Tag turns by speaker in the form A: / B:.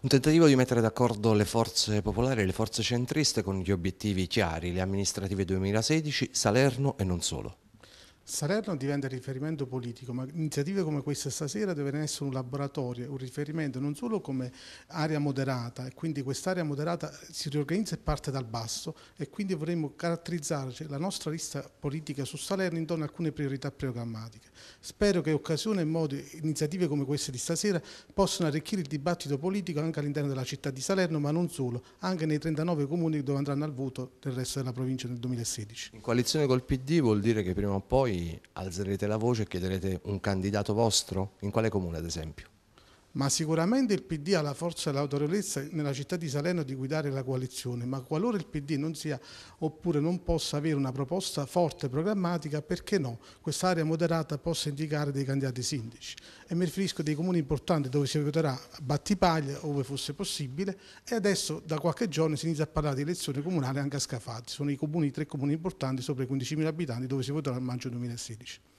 A: Un tentativo di mettere d'accordo le forze popolari e le forze centriste con gli obiettivi chiari, le amministrative 2016, Salerno e non solo.
B: Salerno diventa riferimento politico, ma iniziative come questa stasera devono essere un laboratorio, un riferimento non solo come area moderata, e quindi quest'area moderata si riorganizza e parte dal basso, e quindi vorremmo caratterizzare la nostra lista politica su Salerno intorno a alcune priorità programmatiche. Spero che occasione e modi, iniziative come queste di stasera possano arricchire il dibattito politico anche all'interno della città di Salerno, ma non solo, anche nei 39 comuni dove andranno al voto del resto della provincia nel 2016. In
A: coalizione col PD vuol dire che prima o poi voi alzerete la voce e chiederete un candidato vostro? In quale comune, ad esempio?
B: ma sicuramente il PD ha la forza e l'autorevolezza nella città di Salerno di guidare la coalizione, ma qualora il PD non sia oppure non possa avere una proposta forte e programmatica, perché no? Quest'area moderata possa indicare dei candidati sindaci. E mi riferisco dei comuni importanti dove si voterà Battipaglia, ove fosse possibile, e adesso da qualche giorno si inizia a parlare di elezione comunale anche a Scafati. Sono i, comuni, i tre comuni importanti sopra i 15.000 abitanti dove si voterà a maggio 2016.